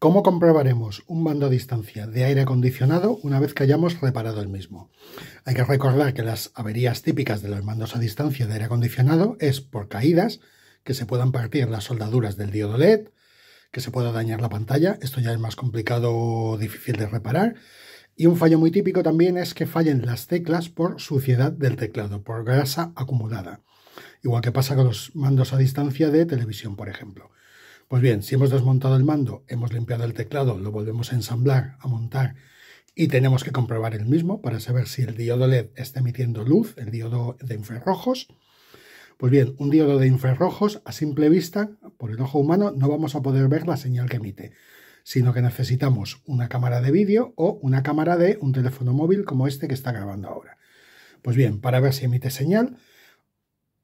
¿Cómo comprobaremos un mando a distancia de aire acondicionado una vez que hayamos reparado el mismo? Hay que recordar que las averías típicas de los mandos a distancia de aire acondicionado es por caídas, que se puedan partir las soldaduras del diodo LED, que se pueda dañar la pantalla, esto ya es más complicado o difícil de reparar, y un fallo muy típico también es que fallen las teclas por suciedad del teclado, por grasa acumulada, igual que pasa con los mandos a distancia de televisión, por ejemplo. Pues bien, si hemos desmontado el mando, hemos limpiado el teclado, lo volvemos a ensamblar, a montar y tenemos que comprobar el mismo para saber si el diodo LED está emitiendo luz, el diodo de infrarrojos. Pues bien, un diodo de infrarrojos a simple vista, por el ojo humano, no vamos a poder ver la señal que emite, sino que necesitamos una cámara de vídeo o una cámara de un teléfono móvil como este que está grabando ahora. Pues bien, para ver si emite señal,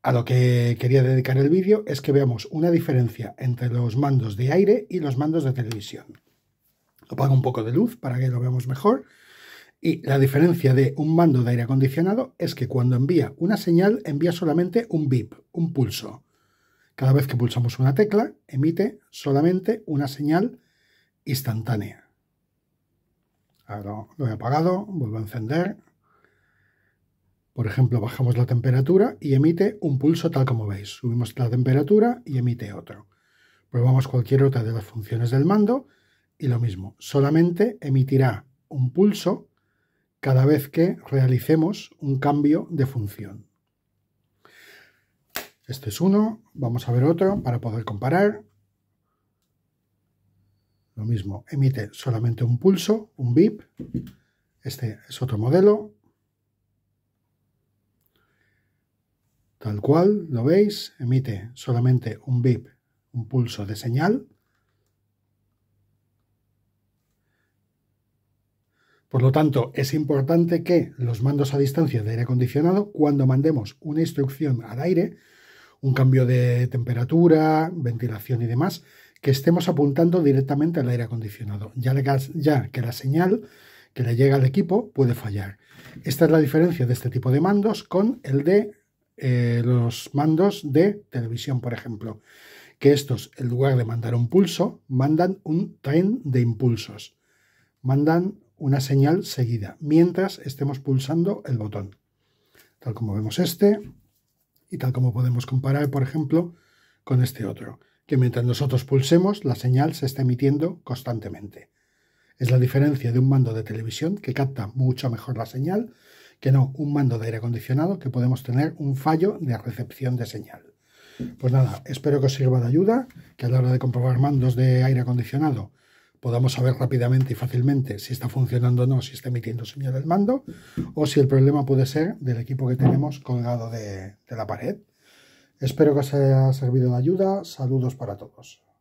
a lo que quería dedicar el vídeo es que veamos una diferencia entre los mandos de aire y los mandos de televisión. Apago un poco de luz para que lo veamos mejor. Y la diferencia de un mando de aire acondicionado es que cuando envía una señal envía solamente un bip, un pulso. Cada vez que pulsamos una tecla emite solamente una señal instantánea. Ahora lo he apagado, vuelvo a encender. Por ejemplo, bajamos la temperatura y emite un pulso tal como veis. Subimos la temperatura y emite otro. Probamos cualquier otra de las funciones del mando y lo mismo. Solamente emitirá un pulso cada vez que realicemos un cambio de función. Este es uno, vamos a ver otro para poder comparar. Lo mismo, emite solamente un pulso, un bip. Este es otro modelo, Tal cual, lo veis, emite solamente un bip, un pulso de señal. Por lo tanto, es importante que los mandos a distancia de aire acondicionado, cuando mandemos una instrucción al aire, un cambio de temperatura, ventilación y demás, que estemos apuntando directamente al aire acondicionado, ya, ya que la señal que le llega al equipo puede fallar. Esta es la diferencia de este tipo de mandos con el de eh, los mandos de televisión, por ejemplo, que estos, en lugar de mandar un pulso, mandan un tren de impulsos, mandan una señal seguida, mientras estemos pulsando el botón, tal como vemos este y tal como podemos comparar, por ejemplo, con este otro, que mientras nosotros pulsemos, la señal se está emitiendo constantemente. Es la diferencia de un mando de televisión que capta mucho mejor la señal que no un mando de aire acondicionado, que podemos tener un fallo de recepción de señal. Pues nada, espero que os sirva de ayuda, que a la hora de comprobar mandos de aire acondicionado podamos saber rápidamente y fácilmente si está funcionando o no, si está emitiendo señal el mando, o si el problema puede ser del equipo que tenemos colgado de, de la pared. Espero que os haya servido de ayuda. Saludos para todos.